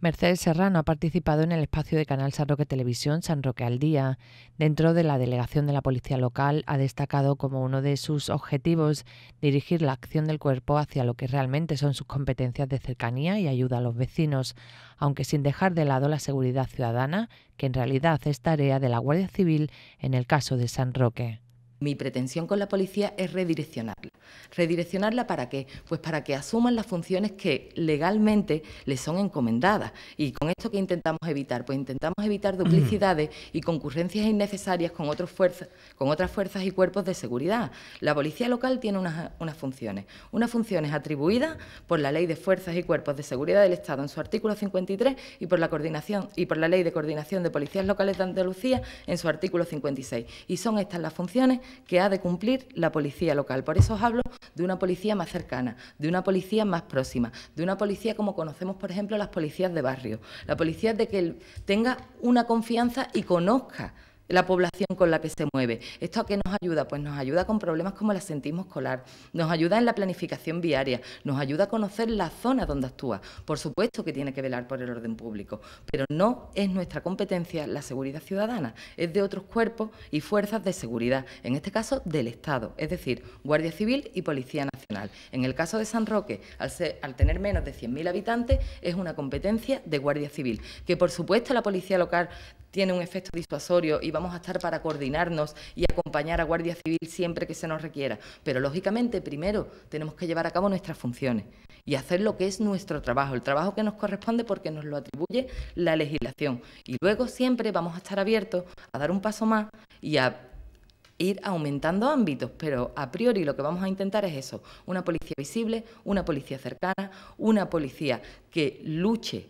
Mercedes Serrano ha participado en el espacio de Canal San Roque Televisión San Roque al Día. Dentro de la delegación de la Policía Local ha destacado como uno de sus objetivos dirigir la acción del cuerpo hacia lo que realmente son sus competencias de cercanía y ayuda a los vecinos, aunque sin dejar de lado la seguridad ciudadana, que en realidad es tarea de la Guardia Civil en el caso de San Roque. Mi pretensión con la policía es redireccionarla. ¿Redireccionarla para qué? Pues para que asuman las funciones que legalmente les son encomendadas. Y con esto que intentamos evitar, pues intentamos evitar duplicidades y concurrencias innecesarias con, otros fuerzas, con otras fuerzas y cuerpos de seguridad. La policía local tiene unas, unas funciones. Unas funciones atribuidas por la Ley de Fuerzas y Cuerpos de Seguridad del Estado en su artículo 53 y por la coordinación y por la Ley de Coordinación de Policías Locales de Andalucía en su artículo 56. Y son estas las funciones que ha de cumplir la policía local. Por eso os hablo de una policía más cercana, de una policía más próxima, de una policía como conocemos, por ejemplo, las policías de barrio, la policía de que tenga una confianza y conozca la población con la que se mueve. ¿Esto a qué nos ayuda? Pues nos ayuda con problemas como el asentismo escolar, nos ayuda en la planificación viaria, nos ayuda a conocer la zona donde actúa. Por supuesto que tiene que velar por el orden público, pero no es nuestra competencia la seguridad ciudadana, es de otros cuerpos y fuerzas de seguridad, en este caso del Estado, es decir, Guardia Civil y Policía Nacional. En el caso de San Roque, al, al tener menos de 100.000 habitantes, es una competencia de Guardia Civil, que por supuesto la Policía Local tiene un efecto disuasorio y vamos a estar para coordinarnos y acompañar a Guardia Civil siempre que se nos requiera. Pero, lógicamente, primero tenemos que llevar a cabo nuestras funciones y hacer lo que es nuestro trabajo, el trabajo que nos corresponde porque nos lo atribuye la legislación. Y luego siempre vamos a estar abiertos a dar un paso más y a ir aumentando ámbitos, pero a priori lo que vamos a intentar es eso, una policía visible, una policía cercana, una policía que luche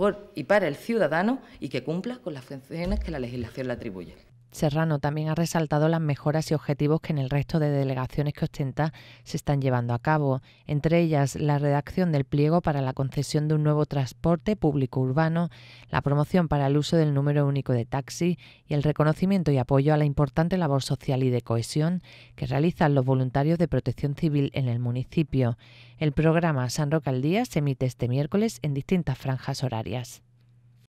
por y para el ciudadano y que cumpla con las funciones que la legislación le atribuye. Serrano también ha resaltado las mejoras y objetivos que en el resto de delegaciones que ostenta se están llevando a cabo, entre ellas la redacción del pliego para la concesión de un nuevo transporte público urbano, la promoción para el uso del número único de taxi y el reconocimiento y apoyo a la importante labor social y de cohesión que realizan los voluntarios de protección civil en el municipio. El programa San Roque al Día se emite este miércoles en distintas franjas horarias.